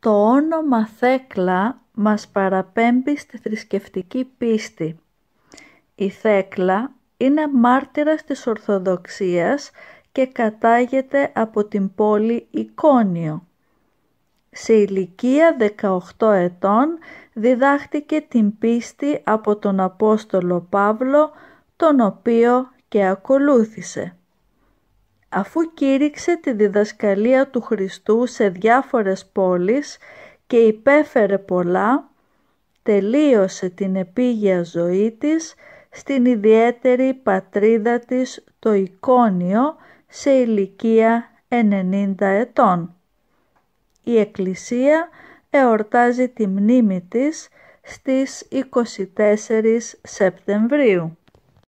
Το όνομα Θέκλα μας παραπέμπει στη θρησκευτική πίστη. Η Θέκλα είναι μάρτυρας της Ορθοδοξίας και κατάγεται από την πόλη Ικόνιο. Σε ηλικία 18 ετών διδάχτηκε την πίστη από τον Απόστολο Παύλο, τον οποίο και ακολούθησε αφού κήρυξε τη διδασκαλία του Χριστού σε διάφορες πόλεις και υπέφερε πολλά, τελείωσε την επίγεια ζωή της στην ιδιαίτερη πατρίδα της το εικόνιο σε ηλικία 90 ετών. Η Εκκλησία εορτάζει τη μνήμη της στις 24 Σεπτεμβρίου.